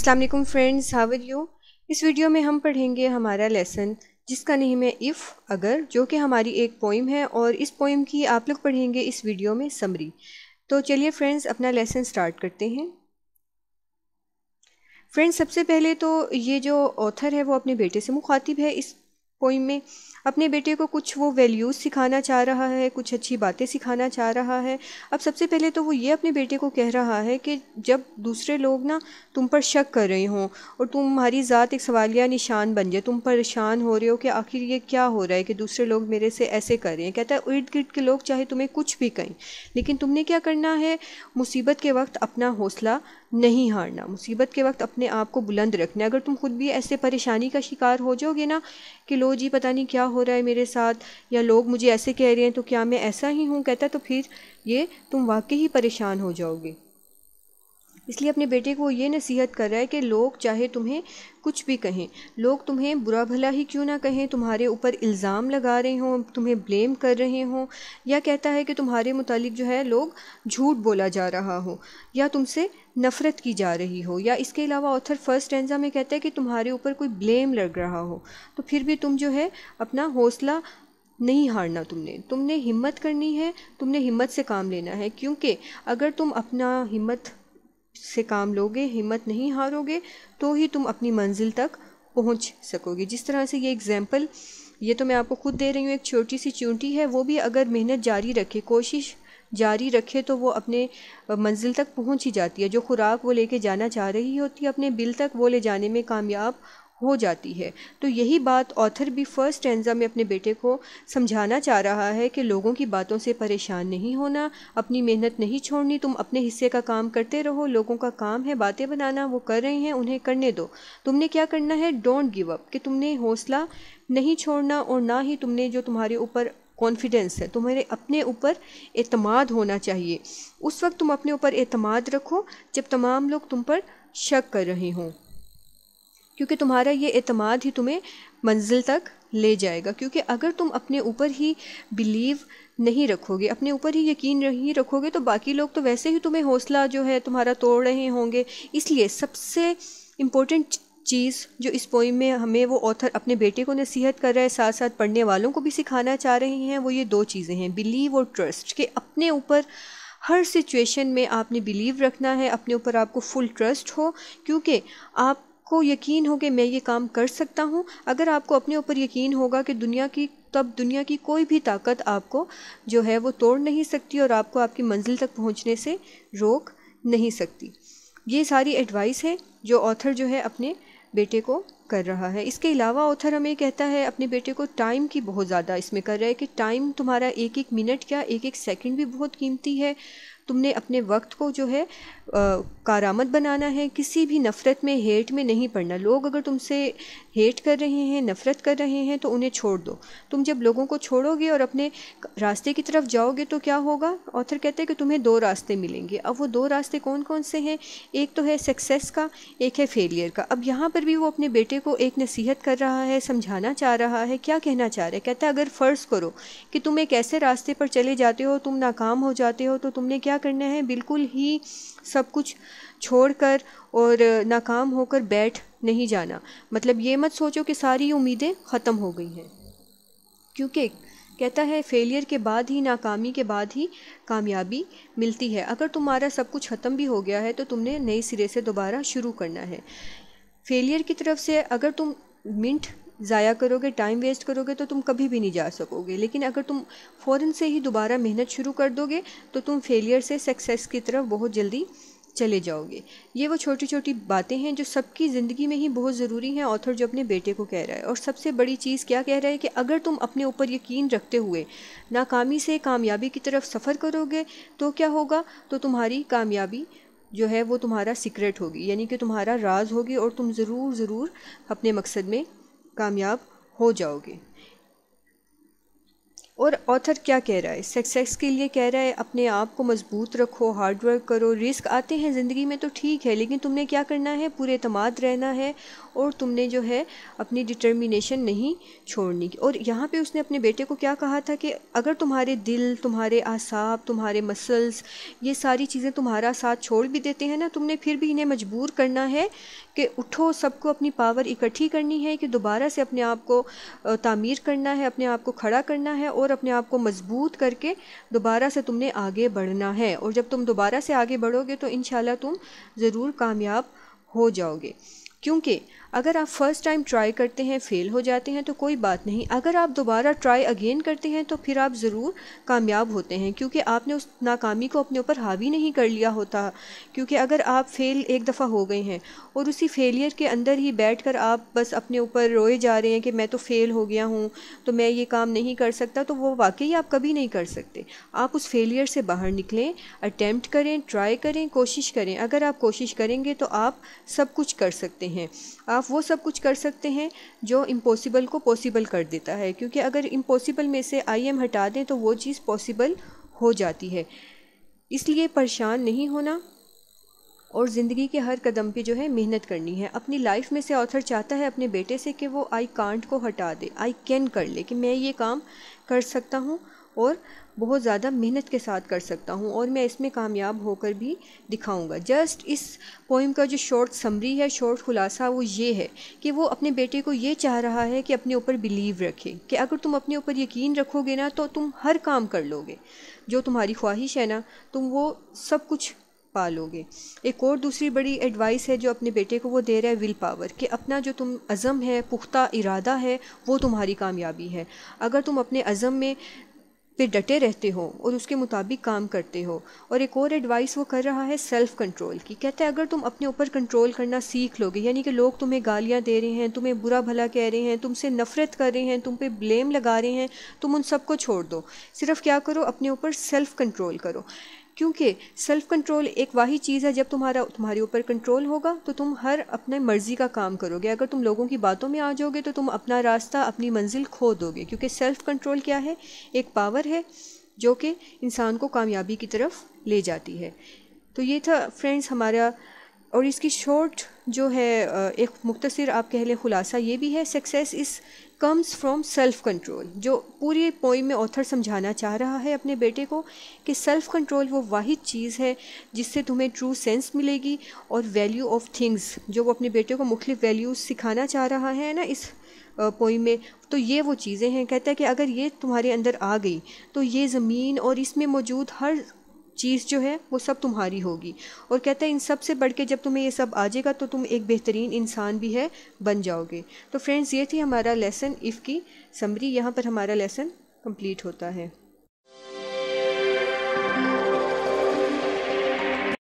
अस्सलाम वालेकुम friends how are you इस वीडियो में हम पढ़ेंगे हमारा लेसन जिसका नेम है इफ़ अगर जो कि हमारी एक पोइम है और इस पोइम की आप लोग पढ़ेंगे इस वीडियो में समरी तो चलिए फ्रेंड्स अपना लेसन स्टार्ट करते हैं फ्रेंड्स सबसे पहले तो ये जो ऑथर है वो अपने बेटे से मुखातिब है इस पोइम में अपने बेटे को कुछ वो वैल्यूज़ सिखाना चाह रहा है कुछ अच्छी बातें सिखाना चाह रहा है अब सबसे पहले तो वो ये अपने बेटे को कह रहा है कि जब दूसरे लोग ना तुम पर शक कर रहे हों और तुम्हारी ज़ात एक सवालिया निशान बन जाए तुम परेशान हो रहे हो कि आखिर ये क्या हो रहा है कि दूसरे लोग मेरे से ऐसे कर रहे हैं कहता है इर्द गिर्द के लोग चाहे तुम्हें कुछ भी कहें लेकिन तुमने क्या करना है मुसीबत के वक्त अपना हौसला नहीं हारना मुसीबत के वक्त अपने आप को बुलंद रखना अगर तुम खुद भी ऐसे परेशानी का शिकार हो जाओगे ना कि लोग ओ जी पता नहीं क्या हो रहा है मेरे साथ या लोग मुझे ऐसे कह रहे हैं तो क्या मैं ऐसा ही हूँ कहता तो फिर ये तुम वाकई ही परेशान हो जाओगे इसलिए अपने बेटे को ये नसीहत कर रहा है कि लोग चाहे तुम्हें कुछ भी कहें लोग तुम्हें बुरा भला ही क्यों ना कहें तुम्हारे ऊपर इल्ज़ाम लगा रहे हों तुम्हें ब्लेम कर रहे हों या कहता है कि तुम्हारे मुतालिक जो है लोग झूठ बोला जा रहा हो या तुमसे नफ़रत की जा रही हो या इसके अलावा ऑथर फर्स्ट एंजा में कहता है कि तुम्हारे ऊपर कोई ब्लेम लग रहा हो तो फिर भी तुम जो है अपना हौसला नहीं हारना तुमने तुमने हिम्मत करनी है तुमने हिम्मत से काम लेना है क्योंकि अगर तुम अपना हिम्मत से काम लोगे हिम्मत नहीं हारोगे तो ही तुम अपनी मंजिल तक पहुंच सकोगे जिस तरह से ये एग्ज़ैम्पल ये तो मैं आपको खुद दे रही हूँ एक छोटी सी चूंटी है वो भी अगर मेहनत जारी रखे कोशिश जारी रखे तो वो अपने मंजिल तक पहुंच ही जाती है जो खुराक वो लेके जाना चाह रही होती है अपने बिल तक वो ले जाने में कामयाब हो जाती है तो यही बात ऑथर भी फर्स्ट एंजा में अपने बेटे को समझाना चाह रहा है कि लोगों की बातों से परेशान नहीं होना अपनी मेहनत नहीं छोड़नी तुम अपने हिस्से का काम करते रहो लोगों का काम है बातें बनाना वो कर रहे हैं उन्हें करने दो तुमने क्या करना है डोंट गिव अप कि तुमने हौसला नहीं छोड़ना और ना ही तुमने जो तुम्हारे ऊपर कॉन्फिडेंस है तुम्हारे अपने ऊपर अतमाद होना चाहिए उस वक्त तुम अपने ऊपर अतमाद रखो जब तमाम लोग तुम पर शक कर रहे हों क्योंकि तुम्हारा ये अतमाद ही तुम्हें मंजिल तक ले जाएगा क्योंकि अगर तुम अपने ऊपर ही बिलीव नहीं रखोगे अपने ऊपर ही यकीन नहीं रखोगे तो बाकी लोग तो वैसे ही तुम्हें हौसला जो है तुम्हारा तोड़ रहे होंगे इसलिए सबसे इम्पोर्टेंट चीज़ जो इस पोइम में हमें वो ऑथर अपने बेटे को नसीहत कर रहा है साथ साथ पढ़ने वालों को भी सिखाना चाह रहे हैं वो ये दो चीज़ें हैं बिलीव और ट्रस्ट के अपने ऊपर हर सिचुएशन में आपने बिलीव रखना है अपने ऊपर आपको फुल ट्रस्ट हो क्योंकि आपको यकीन हो कि मैं ये काम कर सकता हूँ अगर आपको अपने ऊपर यकीन होगा कि दुनिया की तब दुनिया की कोई भी ताकत आपको जो है वो तोड़ नहीं सकती और आपको आपकी मंजिल तक पहुँचने से रोक नहीं सकती ये सारी एडवाइस है जो ऑथर जो है अपने बेटे को कर रहा है इसके अलावा ऑथर हमें कहता है अपने बेटे को टाइम की बहुत ज़्यादा इसमें कर रहा है कि टाइम तुम्हारा एक एक मिनट क्या एक एक सेकंड भी बहुत कीमती है तुमने अपने वक्त को जो है कारामत बनाना है किसी भी नफ़रत में हेट में नहीं पड़ना लोग अगर तुमसे हेट कर रहे हैं नफ़रत कर रहे हैं तो उन्हें छोड़ दो तुम जब लोगों को छोड़ोगे और अपने रास्ते की तरफ जाओगे तो क्या होगा ऑथर कहते हैं कि तुम्हें दो रास्ते मिलेंगे अब वो दो रास्ते कौन कौन से हैं एक तो है सक्सेस का एक है फेलियर का अब यहाँ पर भी वो अपने बेटे को एक नसीहत कर रहा है समझाना चाह रहा है क्या कहना चाह रहा है कहता है अगर फ़र्ज़ करो कि तुम एक ऐसे रास्ते पर चले जाते हो तुम नाकाम हो जाते हो तो तुमने क्या करना है बिल्कुल ही सब कुछ छोड़कर और नाकाम होकर बैठ नहीं जाना मतलब ये मत सोचो कि सारी उम्मीदें ख़त्म हो गई हैं क्योंकि कहता है फेलियर के बाद ही नाकामी के बाद ही कामयाबी मिलती है अगर तुम्हारा सब कुछ ख़त्म भी हो गया है तो तुमने नए सिरे से दोबारा शुरू करना है फेलियर की तरफ से अगर तुम मिंट ज़ाया करोगे टाइम वेस्ट करोगे तो तुम कभी भी नहीं जा सकोगे लेकिन अगर तुम फ़ौरन से ही दोबारा मेहनत शुरू कर दोगे तो तुम फेलियर से सक्सेस की तरफ बहुत जल्दी चले जाओगे ये वो छोटी छोटी बातें हैं जो सबकी ज़िंदगी में ही बहुत ज़रूरी हैं ऑथर जो अपने बेटे को कह रहा है और सबसे बड़ी चीज़ क्या कह रहा है कि अगर तुम अपने ऊपर यकीन रखते हुए नाकामी से कामयाबी की तरफ सफ़र करोगे तो क्या होगा तो तुम्हारी कामयाबी जो है वो तुम्हारा सीक्रेट होगी यानी कि तुम्हारा राज होगी और तुम ज़रूर ज़रूर अपने मकसद में कामयाब हो जाओगे और ऑथर क्या कह रहा है सक्सेस के लिए कह रहा है अपने आप को मजबूत रखो हार्ड वर्क करो रिस्क आते हैं ज़िंदगी में तो ठीक है लेकिन तुमने क्या करना है पूरे अतमाद रहना है और तुमने जो है अपनी डिटर्मिनेशन नहीं छोड़नी की और यहाँ पे उसने अपने बेटे को क्या कहा था कि अगर तुम्हारे दिल तुम्हारे आसाब तुम्हारे मसल्स ये सारी चीज़ें तुम्हारा साथ छोड़ भी देते हैं ना तुमने फिर भी इन्हें मजबूर करना है कि उठो सबको अपनी पावर इकट्ठी करनी है कि दोबारा से अपने आप को तामीर करना है अपने आप को खड़ा करना है और और अपने आप को मजबूत करके दोबारा से तुमने आगे बढ़ना है और जब तुम दोबारा से आगे बढ़ोगे तो इन तुम ज़रूर कामयाब हो जाओगे क्योंकि अगर आप फ़र्स्ट टाइम ट्राई करते हैं फ़ेल हो जाते हैं तो कोई बात नहीं अगर आप दोबारा ट्राई अगेन करते हैं तो फिर आप ज़रूर कामयाब होते हैं क्योंकि आपने उस नाकामी को अपने ऊपर हावी नहीं कर लिया होता क्योंकि अगर आप फ़ेल एक दफ़ा हो गए हैं और उसी फेलियर के अंदर ही बैठ कर आप बस अपने ऊपर रोए जा रहे हैं कि मैं तो फ़ेल हो गया हूँ तो मैं ये काम नहीं कर सकता तो वो वाकई आप कभी नहीं कर सकते आप उस फेलियर से बाहर निकलें अटैम्प्ट करें ट्राई करें कोशिश करें अगर आप कोशिश करेंगे तो आप सब कुछ कर सकते हैं आप आप वो सब कुछ कर सकते हैं जो इम्पॉसिबल को पॉसिबल कर देता है क्योंकि अगर इम्पॉसिबल में से आई एम हटा दें तो वो चीज़ पॉसिबल हो जाती है इसलिए परेशान नहीं होना और ज़िंदगी के हर कदम पे जो है मेहनत करनी है अपनी लाइफ में से ऑथर चाहता है अपने बेटे से कि वो आई कांट को हटा दे आई कैन कर ले कि मैं ये काम कर सकता हूँ और बहुत ज़्यादा मेहनत के साथ कर सकता हूँ और मैं इसमें कामयाब होकर भी दिखाऊँगा जस्ट इस पोइम का जो शॉर्ट समरी है शॉर्ट खुलासा वो ये है कि वो अपने बेटे को ये चाह रहा है कि अपने ऊपर बिलीव रखे कि अगर तुम अपने ऊपर यकीन रखोगे ना तो तुम हर काम कर लोगे जो तुम्हारी ख्वाहिश है ना तुम वो सब कुछ पा लोगे एक और दूसरी बड़ी एडवाइस है जो अपने बेटे को वो दे रहा है विल पावर कि अपना जो तुम अज़म है पुख्ता इरादा है वो तुम्हारी कामयाबी है अगर तुम अपने अज़म में पे डटे रहते हो और उसके मुताबिक काम करते हो और एक और एडवाइस वो कर रहा है सेल्फ़ कंट्रोल की कहते हैं अगर तुम अपने ऊपर कंट्रोल करना सीख लोगे यानी कि लोग तुम्हें गालियाँ दे रहे हैं तुम्हें बुरा भला कह रहे हैं तुमसे नफ़रत कर रहे हैं तुम पे ब्लेम लगा रहे हैं तुम उन सबको छोड़ दो सिर्फ क्या करो अपने ऊपर सेल्फ़ कंट्रोल करो क्योंकि सेल्फ कंट्रोल एक वही चीज़ है जब तुम्हारा तुम्हारे ऊपर कंट्रोल होगा तो तुम हर अपने मर्ज़ी का काम करोगे अगर तुम लोगों की बातों में आ जाओगे तो तुम अपना रास्ता अपनी मंजिल खो दोगे क्योंकि सेल्फ कंट्रोल क्या है एक पावर है जो कि इंसान को कामयाबी की तरफ ले जाती है तो ये था फ्रेंड्स हमारा और इसकी शॉर्ट जो है एक मुख्तर आप कह लें खुलासा ये भी है सक्सेस इस कम्स फ्रॉम सेल्फ़ कंट्रोल जो पूरी पोई में ऑथर समझाना चाह रहा है अपने बेटे को कि सेल्फ़ कंट्रोल वो वाहिद चीज़ है जिससे तुम्हें ट्रू सेंस मिलेगी और वैल्यू ऑफ थिंग्स जो वो अपने बेटे को मुख्तफ वैल्यूज़ सिखाना चाह रहा है ना इस पोई में तो ये वो चीज़ें हैं कहता है कि अगर ये तुम्हारे अंदर आ गई तो ये ज़मीन और इसमें मौजूद हर चीज़ जो है वो सब तुम्हारी होगी और कहता है इन सब से बढ़ के जब तुम्हें ये सब आ जाएगा तो तुम एक बेहतरीन इंसान भी है बन जाओगे तो फ्रेंड्स ये थी हमारा लेसन इफ़ की समरी यहाँ पर हमारा लेसन कंप्लीट होता है